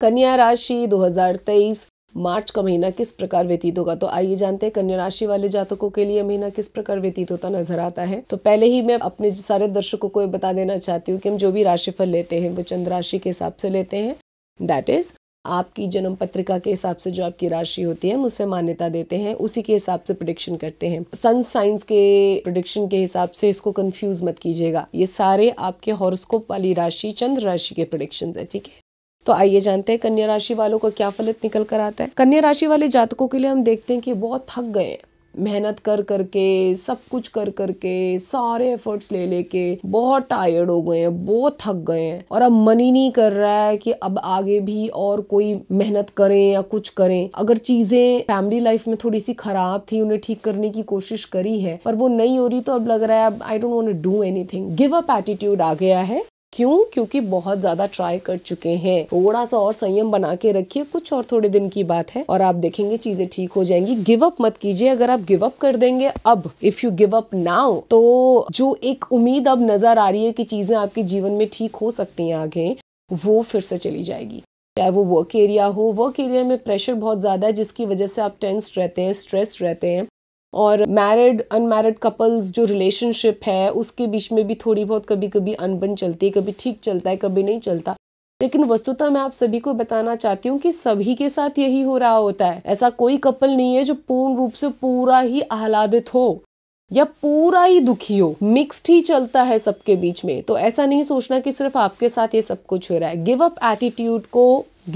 कन्या राशि 2023 मार्च का महीना किस प्रकार व्यतीत होगा तो आइए जानते हैं कन्या राशि वाले जातकों के लिए महीना किस प्रकार व्यतीत होता नजर आता है तो पहले ही मैं अपने सारे दर्शकों को बता देना चाहती हूँ कि हम जो भी राशिफल लेते हैं वो चंद्र राशि के हिसाब से लेते हैं दैट इज आपकी जन्म पत्रिका के हिसाब से जो आपकी राशि होती है हम उसे मान्यता देते हैं उसी के हिसाब से प्रोडिक्शन करते हैं सन साइंस के प्रोडिक्शन के हिसाब से इसको कंफ्यूज मत कीजिएगा ये सारे आपके हॉरोस्कोप वाली राशि चंद्र राशि के प्रोडिक्शन है ठीक है तो आइए जानते हैं कन्या राशि वालों का क्या फलित निकल कर आता है कन्या राशि वाले जातकों के लिए हम देखते हैं कि बहुत थक गए हैं मेहनत कर करके सब कुछ कर करके सारे एफर्ट्स ले लेके बहुत टायर्ड हो गए हैं बहुत थक गए हैं और अब मन ही नहीं कर रहा है कि अब आगे भी और कोई मेहनत करें या कुछ करें अगर चीजें फैमिली लाइफ में थोड़ी सी खराब थी उन्हें ठीक करने की कोशिश करी है पर वो नहीं हो रही तो अब लग रहा है I don't want do do thing give up attitude आ गया है क्यों क्योंकि बहुत ज्यादा ट्राई कर चुके हैं थोड़ा सा और संयम बना के रखिए कुछ और थोड़े दिन की बात है और आप देखेंगे चीजें ठीक हो जाएंगी गिव अप मत कीजिए अगर आप गिव अप कर देंगे अब if you give up now तो जो एक उम्मीद अब नजर आ रही है कि चीजें आपके जीवन में ठीक हो सकती हैं आगे वो फिर से चली जाएगी चाहे वो वर्क एरिया हो वर्क एरिया में प्रेशर बहुत ज़्यादा है जिसकी वजह से आप टेंस रहते हैं स्ट्रेस रहते हैं और मैरिड अनमैरिड कपल्स जो रिलेशनशिप है उसके बीच में भी थोड़ी बहुत कभी कभी अनबन चलती है कभी ठीक चलता है कभी नहीं चलता लेकिन वस्तुतः मैं आप सभी को बताना चाहती हूँ कि सभी के साथ यही हो रहा होता है ऐसा कोई कपल नहीं है जो पूर्ण रूप से पूरा ही आह्लादित हो या पूरा ही दुखी हो मिक्सड ही चलता है सबके बीच में तो ऐसा नहीं सोचना कि सिर्फ आपके साथ ये सब कुछ हो रहा है गिव अप एटीट्यूड को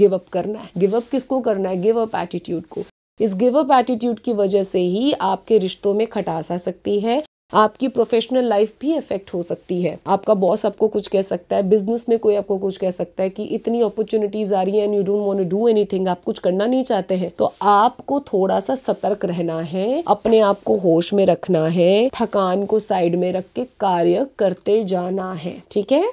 गिव अप करना है गिव अप किसको करना है गिव अप एटीट्यूड को इस गिव अप एटीट्यूड की वजह से ही आपके रिश्तों में खटास आ सकती है आपकी प्रोफेशनल लाइफ भी इफेक्ट हो सकती है आपका बॉस आपको कुछ कह सकता है बिजनेस में कोई आपको कुछ कह सकता है कि इतनी अपॉर्चुनिटीज आ रही है and you don't want to do anything आप कुछ करना नहीं चाहते हैं तो आपको थोड़ा सा सतर्क रहना है अपने आप को होश में रखना है थकान को साइड में रख के कार्य करते जाना है ठीक है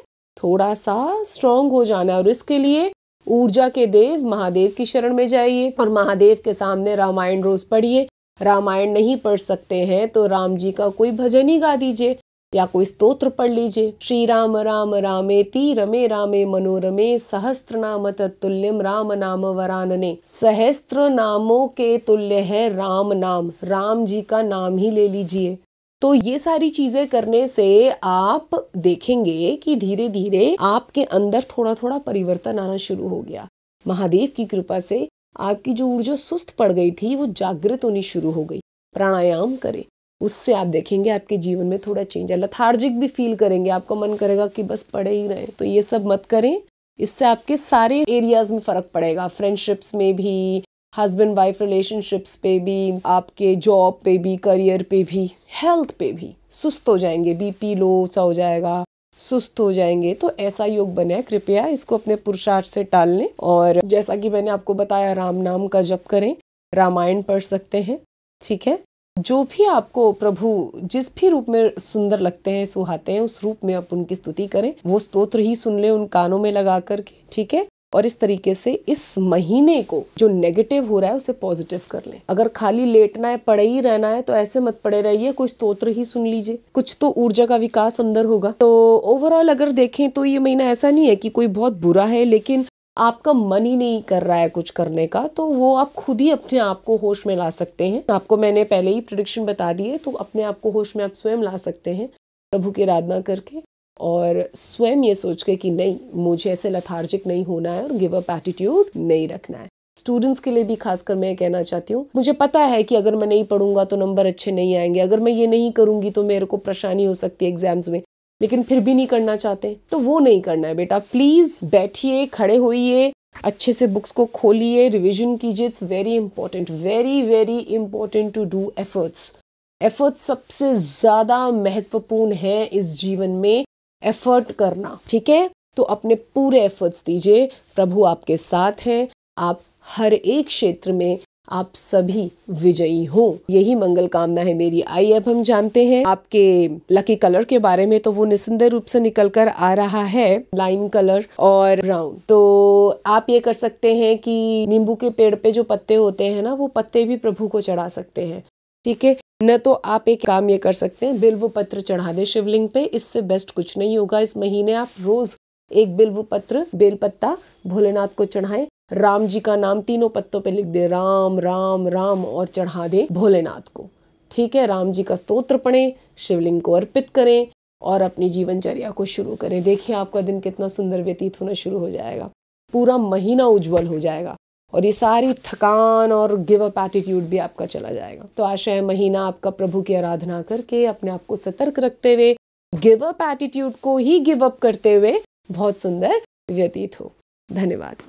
थोड़ा सा स्ट्रांग हो जाना है और इसके लिए ऊर्जा के देव महादेव की शरण में जाइए और महादेव के सामने रामायण रोज पढ़िए रामायण नहीं पढ़ सकते हैं तो राम जी का कोई भजन ही गा दीजिए या कोई स्तोत्र पढ़ लीजिए श्री राम राम रामे ती रमे रामे मनोरमे सहस्त्र नाम तत्तुल्यम राम नाम वरानने सहस्त्र नामों के तुल्य है राम नाम राम जी का नाम ही ले लीजिए तो ये सारी चीजें करने से आप देखेंगे कि धीरे धीरे आपके अंदर थोड़ा थोड़ा परिवर्तन आना शुरू हो गया महादेव की कृपा से आपकी जो ऊर्जा सुस्त पड़ गई थी वो जागृत होनी शुरू हो गई प्राणायाम करें उससे आप देखेंगे आपके जीवन में थोड़ा चेंज है लथार्जिक भी फील करेंगे आपका मन करेगा कि बस पड़े ही रहे तो ये सब मत करें इससे आपके सारे एरियाज में फर्क पड़ेगा फ्रेंडशिप्स में भी हस्बैंड वाइफ रिलेशनशिप्स पे भी आपके जॉब पे भी करियर पे भी हेल्थ पे भी सुस्त हो जाएंगे बीपी लो सा हो जाएगा सुस्त हो जाएंगे तो ऐसा योग बने कृपया इसको अपने पुरुषार्थ से टाल लें और जैसा कि मैंने आपको बताया राम नाम का जप करें रामायण पढ़ सकते हैं ठीक है जो भी आपको प्रभु जिस भी रूप में सुंदर लगते हैं सुहाते हैं उस रूप में आप उनकी स्तुति करें वो स्तोत्र ही सुन लें उन कानों में लगा करके ठीक है और इस तरीके से इस महीने को जो नेगेटिव हो रहा है उसे पॉजिटिव कर लें अगर खाली लेटना है पड़े ही रहना है तो ऐसे मत पड़े रहिए कोई स्तोत्र ही सुन लीजिए कुछ तो ऊर्जा का विकास अंदर होगा तो ओवरऑल अगर देखें तो ये महीना ऐसा नहीं है कि कोई बहुत बुरा है लेकिन आपका मन ही नहीं कर रहा है कुछ करने का तो वो आप खुद ही अपने आप को होश में ला सकते हैं आपको मैंने पहले ही प्रडिक्शन बता दी है तो अपने आप को होश में आप स्वयं ला सकते हैं प्रभु की आराधना करके और स्वयं ये सोच के कि नहीं मुझे ऐसे लथार्जिक नहीं होना है और गिव अप एटीट्यूड नहीं रखना है स्टूडेंट्स के लिए भी खासकर मैं कहना चाहती हूँ मुझे पता है कि अगर मैं नहीं पढ़ूंगा तो नंबर अच्छे नहीं आएंगे अगर मैं ये नहीं करूंगी तो मेरे को परेशानी हो सकती है एग्जाम्स में लेकिन फिर भी नहीं करना चाहते तो वो नहीं करना है बेटा प्लीज बैठिए खड़े होइए अच्छे से बुक्स को खोलिए रिविजन कीजिए it's very important very very important to do efforts efforts सबसे ज़्यादा महत्वपूर्ण है इस जीवन में एफर्ट करना ठीक है तो अपने पूरे एफर्ट्स दीजिए प्रभु आपके साथ हैं आप हर एक क्षेत्र में आप सभी विजयी हो यही मंगल कामना है मेरी आई अब हम जानते हैं आपके लकी कलर के बारे में तो वो निस्संदेह रूप से निकल कर आ रहा है लाइन कलर और ब्राउन तो आप ये कर सकते हैं कि नींबू के पेड़ पे जो पत्ते होते हैं ना वो पत्ते भी प्रभु को चढ़ा सकते हैं ठीक है न तो आप एक काम ये कर सकते हैं बिल्व पत्र चढ़ा दे शिवलिंग पे इससे बेस्ट कुछ नहीं होगा इस महीने आप रोज एक बिल्व पत्र बेलपत्ता भोलेनाथ को चढ़ाए राम जी का नाम तीनों पत्तों पे लिख दे राम राम राम और चढ़ा दे भोलेनाथ को ठीक है राम जी का स्तोत्र पढ़े शिवलिंग को अर्पित करें और अपनी जीवनचर्या को शुरू करें देखिए आपका दिन कितना सुंदर व्यतीत होना शुरू हो जाएगा पूरा महीना उज्जवल हो जाएगा और ये सारी थकान और गिव अप एटीट्यूड भी आपका चला जाएगा तो आशा है महीना आपका प्रभु की आराधना करके अपने आप को सतर्क रखते हुए गिव अप एटीट्यूड को ही गिव अप करते हुए बहुत सुंदर व्यतीत हो धन्यवाद